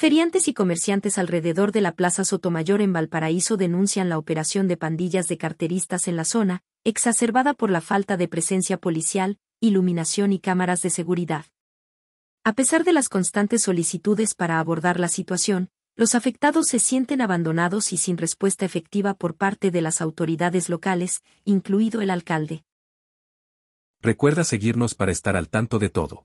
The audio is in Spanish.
Feriantes y comerciantes alrededor de la Plaza Sotomayor en Valparaíso denuncian la operación de pandillas de carteristas en la zona, exacerbada por la falta de presencia policial, iluminación y cámaras de seguridad. A pesar de las constantes solicitudes para abordar la situación, los afectados se sienten abandonados y sin respuesta efectiva por parte de las autoridades locales, incluido el alcalde. Recuerda seguirnos para estar al tanto de todo.